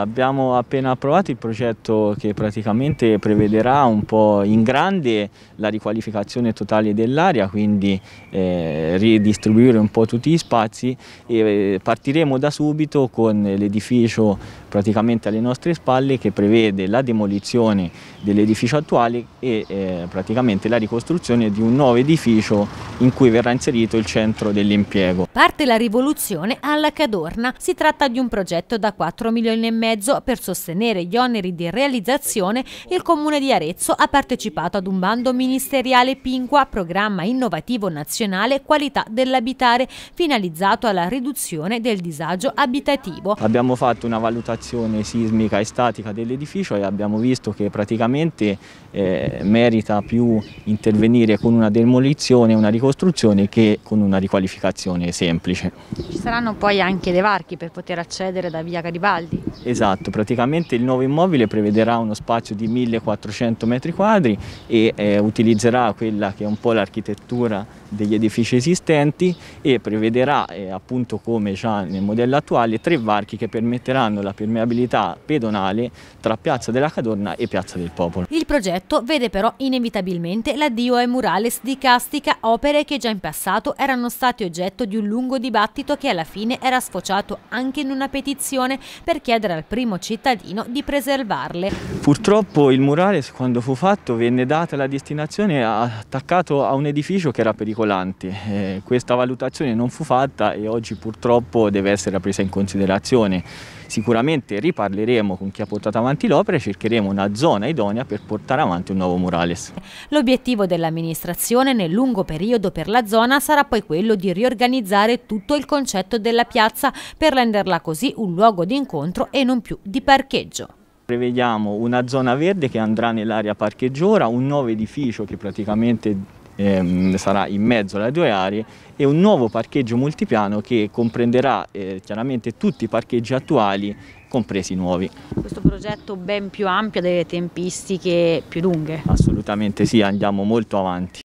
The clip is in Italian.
Abbiamo appena approvato il progetto che praticamente prevederà un po' in grande la riqualificazione totale dell'area, quindi eh, ridistribuire un po' tutti gli spazi e eh, partiremo da subito con l'edificio praticamente alle nostre spalle che prevede la demolizione dell'edificio attuale e eh, praticamente la ricostruzione di un nuovo edificio in cui verrà inserito il centro dell'impiego. Parte la rivoluzione alla Cadorna. Si tratta di un progetto da 4 milioni e mezzo per sostenere gli oneri di realizzazione. Il comune di Arezzo ha partecipato ad un bando ministeriale Pinqua, programma innovativo nazionale qualità dell'abitare, finalizzato alla riduzione del disagio abitativo. Abbiamo fatto una valutazione sismica e statica dell'edificio e abbiamo visto che praticamente eh, merita più intervenire con una demolizione una ricostruzione che con una riqualificazione semplice. Ci saranno poi anche dei varchi per poter accedere da via Garibaldi? Esatto, praticamente il nuovo immobile prevederà uno spazio di 1400 metri quadri e eh, utilizzerà quella che è un po' l'architettura degli edifici esistenti e prevederà, eh, appunto come già nel modello attuale, tre varchi che permetteranno la permeabilità pedonale tra Piazza della Cadorna e Piazza del Popolo. Il progetto vede però inevitabilmente l'addio ai murales di Castica, opere che già in passato erano state oggetto di un lungo dibattito che alla fine era sfociato anche in una petizione per chiedere al primo cittadino di preservarle. Purtroppo il murales quando fu fatto venne data la destinazione attaccato a un edificio che era pericoloso vincolanti. Eh, questa valutazione non fu fatta e oggi purtroppo deve essere presa in considerazione. Sicuramente riparleremo con chi ha portato avanti l'opera e cercheremo una zona idonea per portare avanti un nuovo murales. L'obiettivo dell'amministrazione nel lungo periodo per la zona sarà poi quello di riorganizzare tutto il concetto della piazza per renderla così un luogo di incontro e non più di parcheggio. Prevediamo una zona verde che andrà nell'area parcheggiora, un nuovo edificio che praticamente ehm, sarà in mezzo alle due aree e un nuovo parcheggio multipiano che comprenderà eh, chiaramente tutti i parcheggi attuali compresi nuovi. Questo progetto ben più ampio ha delle tempistiche più lunghe? Assolutamente sì, andiamo molto avanti.